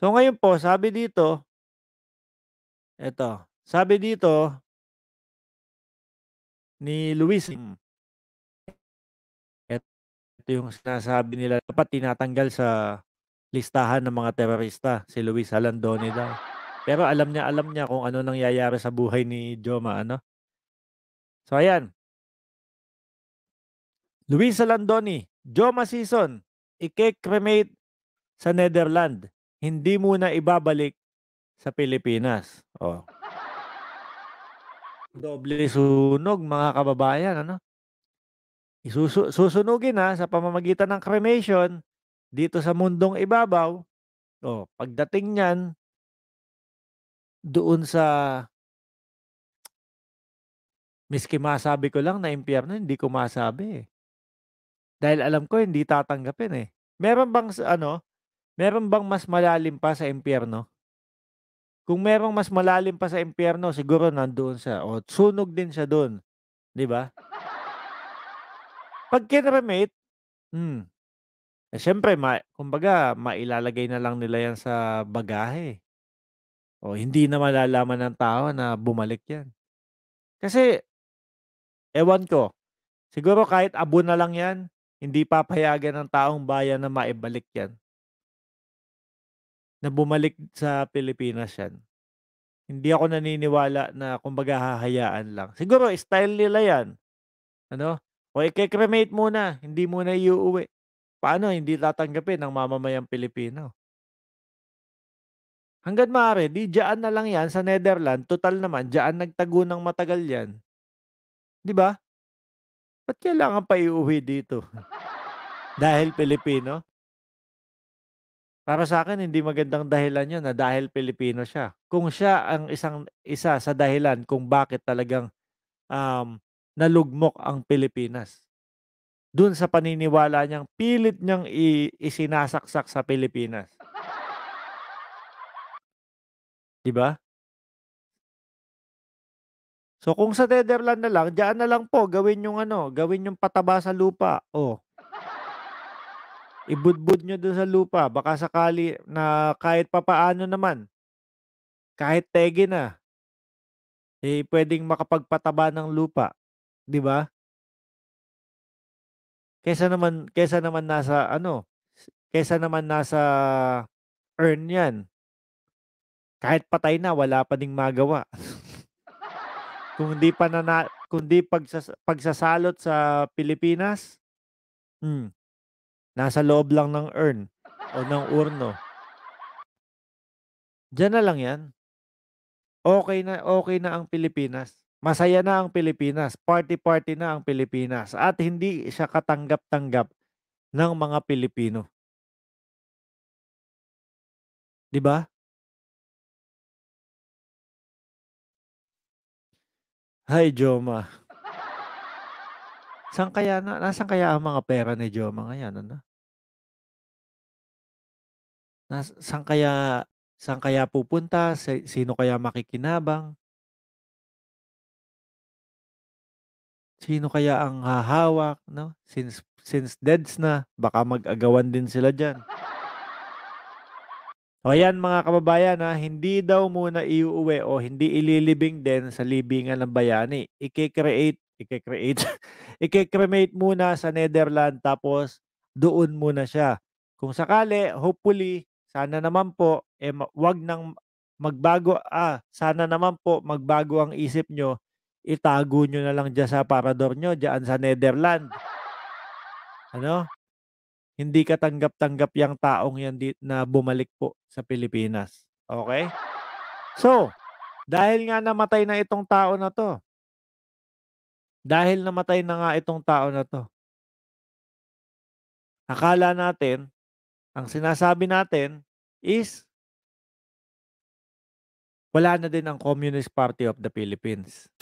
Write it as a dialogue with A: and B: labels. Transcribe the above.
A: So ngayon po, sabi dito, eto, sabi dito ni Luis, ito mm. yung sinasabi nila, dapat tinatanggal sa listahan ng mga terorista, si Luis Alandone daw. Pero alam niya, alam niya kung ano nangyayari sa buhay ni Joma, ano? So ayan. Luis Alandoni, Joma Season, i-cremate sa Netherlands hindi muna ibabalik sa Pilipinas. Oh. Doble sunog mga kababayan, ano? Isusunugin susunugin na sa pamamagitan ng cremation dito sa mundong ibabaw. Oh, pagdating niyan doon sa miski masabi ko lang na impyerno, hindi ko masabi eh. Dahil alam ko hindi tatanggapin eh. Meron bang ano, Meron bang mas malalim pa sa impyerno? Kung merong mas malalim pa sa impyerno, siguro nandoon siya. O sunog din siya doon. Di ba? Pag kinremate, hmm, eh, syempre, ma, kumbaga, mailalagay na lang nila yan sa bagahe. O hindi na malalaman ng tao na bumalik yan. Kasi, ewan ko, siguro kahit abo na lang yan, hindi papayagan ng taong bayan na maibalik yan. Na bumalik sa Pilipinas 'yan. Hindi ako naniniwala na kumbaga hahayaan lang. Siguro style nila 'yan. Ano? O ikikremate muna, hindi muna iuwi. Paano hindi tatanggapin ng mamamayang Pilipino? Hanggat maaari, di dyan na lang yan sa Netherlands. Total naman, dyan nagtago ng matagal yan. Di ba? Ba't kailangan pa iuwi dito? Dahil Pilipino? Para sa akin, hindi magandang dahilan 'yun na dahil Pilipino siya. Kung siya ang isang isa sa dahilan kung bakit talagang, um, nalugmok ang Pilipinas. Doon sa paniniwala niyang pilit niyang i isinasaksak sa Pilipinas. 'Di ba? So, kung sa Netherlands na lang, diyan na lang po gawin yung ano, gawin yung pataba sa lupa, oh. Ibudbud nyo doon sa lupa. Baka sakali na kahit papaano naman, kahit tege na, eh, pwedeng makapagpataba ng lupa. Di ba? Kesa naman, kesa naman nasa, ano, kesa naman nasa earn yan. Kahit patay na, wala pa ding magawa. kung di pa na, kundi pagsas, pagsasalot sa Pilipinas, hmm, Nasa loob lang ng urn o ng urno. Diyan na lang yan. Okay na, okay na ang Pilipinas. Masaya na ang Pilipinas. Party-party na ang Pilipinas. At hindi siya katanggap-tanggap ng mga Pilipino. 'Di ba? Hi, Joma. Saan kaya na, nasan kaya ang mga pera ni Joma ngayon, ano? na saan kaya saan kaya pupunta, sino kaya makikinabang, sino kaya ang hahawak, no? Since since deads na, baka mag-agawan din sila diyan. O yan mga kababayan ha, hindi daw muna iuwi o hindi ililibing din sa libingan ng bayani. Ike-create, ike-create, ike-cremate muna sa Netherlands tapos doon muna siya. Kung sakali, hopefully, sana naman po, eh, wag nang magbago, ah, sana naman po magbago ang isip nyo, itago nyo na lang dyan sa parador nyo, dyan sa Netherlands. Ano? Hindi katanggap-tanggap yung taong yan di- na bumalik po sa Pilipinas. Okay? So, dahil nga namatay na itong tao na to, dahil namatay na nga itong tao na to, akala natin, ang sinasabi natin is wala na din ang Communist Party of the Philippines.